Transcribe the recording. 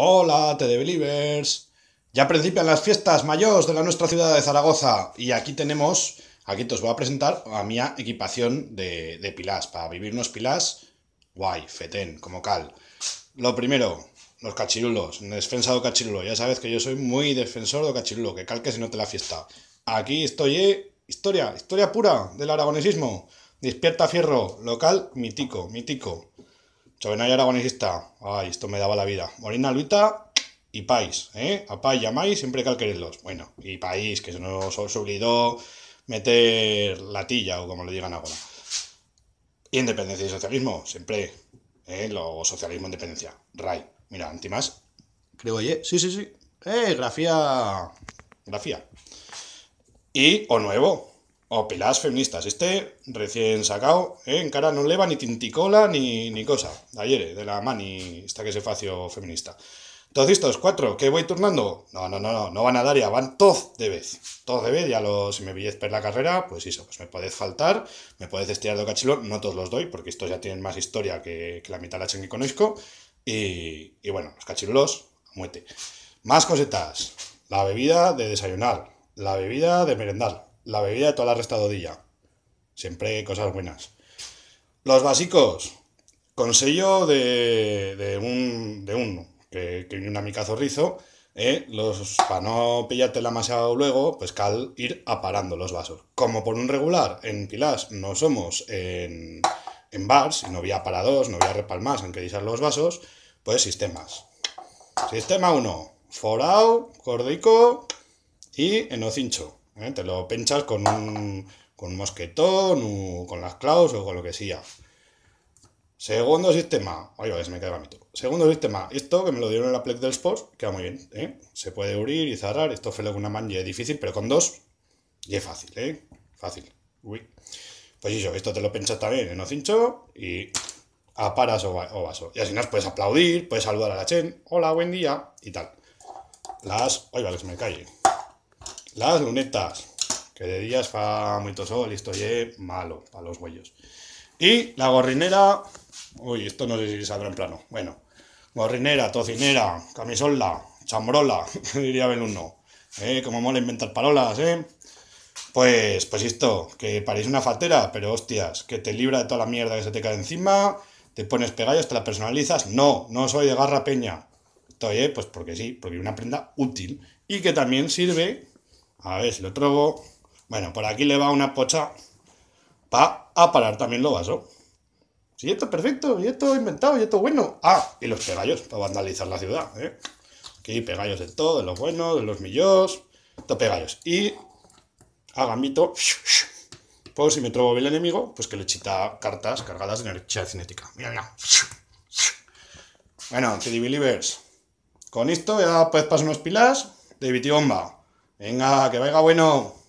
Hola, TD Believers. Ya principian las fiestas mayores de la nuestra ciudad de Zaragoza y aquí tenemos, aquí te os voy a presentar a mi equipación de, de pilas, para vivirnos pilas, guay, fetén, como cal. Lo primero, los cachirulos, defensa de cachirulo, ya sabes que yo soy muy defensor de cachirulo, que calque si no te la fiesta. Aquí estoy, eh, historia, historia pura del aragonesismo, despierta fierro, local, mitico, mitico y aragonesista. Ay, esto me daba la vida. Morina Luita y País. ¿eh? A País y a siempre que que quererlos. Bueno, y País, que se nos olvidó meter latilla o como le digan ahora. Independencia y socialismo, siempre. ¿eh? Lo socialismo, independencia. Ray. Mira, antimás. Creo, que Sí, sí, sí. ¡Eh! Grafía. Grafía. Y, o nuevo, o pelas feministas. Este recién sacado, ¿eh? en cara no va ni tinticola ni, ni cosa. ayer, de la mani, está que se facio feminista. Todos estos cuatro, que voy turnando. No, no, no, no, no van a dar ya, van todos de vez. Todos de vez, ya los, si me vies per la carrera, pues eso, pues me podéis faltar, me podéis estirar de cachilón, no todos los doy, porque estos ya tienen más historia que, que la mitad de la chen que conozco. Y, y bueno, los cachilulos, muete. Más cosetas. La bebida de desayunar, la bebida de merendar, la bebida de toda la restadodilla. Siempre cosas buenas. Los básicos. Consejo de, de un, de un, que, que una mica ¿eh? los, para no pillarte demasiado luego, pues cal ir aparando los vasos. Como por un regular, en Pilas no somos en, en bars, y no había parados, no había repalmas, en que los vasos, pues sistemas. Sistema 1, forao, cordico y enocincho. ¿eh? Te lo pinchas con un, mosquetón, o con las claus o con lo que sea. Segundo sistema. Ay, vale, se me cae la mito. Segundo sistema. Esto que me lo dieron en la Plex del sport queda muy bien. ¿eh? Se puede abrir y cerrar. Esto fue una man difícil, pero con dos y es fácil. ¿eh? Fácil. Uy. Pues eso, esto te lo pinchas también en un cincho y aparas o, vaso. Y así nos puedes aplaudir, puedes saludar a la Chen. Hola, buen día y tal. Las. vale, se me cae. Las lunetas, que de días fa muy sol y estoy malo para los huellos. Y la gorrinera, uy, esto no sé si saldrá en plano. Bueno, gorrinera, tocinera, camisola, chambrola, diría Beluno. ¿Eh? Como mola inventar parolas, ¿eh? Pues, pues esto, que parece una faltera pero hostias, que te libra de toda la mierda que se te cae encima, te pones pegallos, te la personalizas. No, no soy de garra peña. Estoy, eh, pues porque sí, porque es una prenda útil y que también sirve a ver si lo trobo. Bueno, por aquí le va una pocha para parar también lo vaso. Sí, esto es perfecto, y esto es inventado, y esto es bueno. Ah, y los pegallos para vandalizar la ciudad. ¿eh? Aquí pegallos de todo, de los buenos, de los millos. Esto pegallos. Y a gambito, pues si me trobo el enemigo, pues que le chita cartas cargadas de energía cinética. Mira, mira. Bueno, CD Believers. Con esto ya puedes pasar unos pilas de bomba. Venga, que venga bueno.